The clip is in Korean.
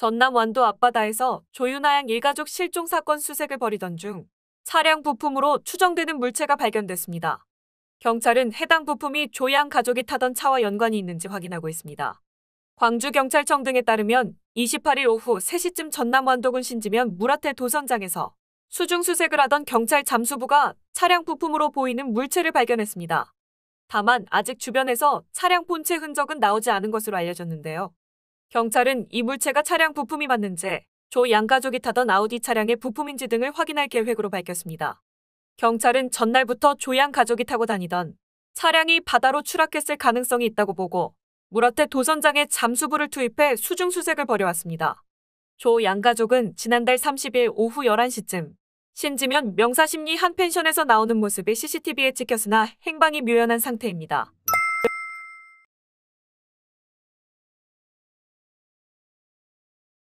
전남 완도 앞바다에서 조윤아양 일가족 실종 사건 수색을 벌이던 중 차량 부품으로 추정되는 물체가 발견됐습니다. 경찰은 해당 부품이 조양 가족이 타던 차와 연관이 있는지 확인하고 있습니다. 광주경찰청 등에 따르면 28일 오후 3시쯤 전남 완도군 신지면 물아태 도선장에서 수중수색을 하던 경찰 잠수부가 차량 부품으로 보이는 물체를 발견했습니다. 다만 아직 주변에서 차량 본체 흔적은 나오지 않은 것으로 알려졌는데요. 경찰은 이 물체가 차량 부품이 맞는지 조 양가족이 타던 아우디 차량의 부품인지 등을 확인할 계획으로 밝혔습니다. 경찰은 전날부터 조양 가족이 타고 다니던 차량이 바다로 추락했을 가능성이 있다고 보고 물어태 도선장에 잠수부를 투입해 수중 수색을 벌여왔습니다. 조 양가족은 지난달 30일 오후 11시쯤 신지면 명사심리 한 펜션에서 나오는 모습이 CCTV에 찍혔으나 행방이 묘연한 상태입니다.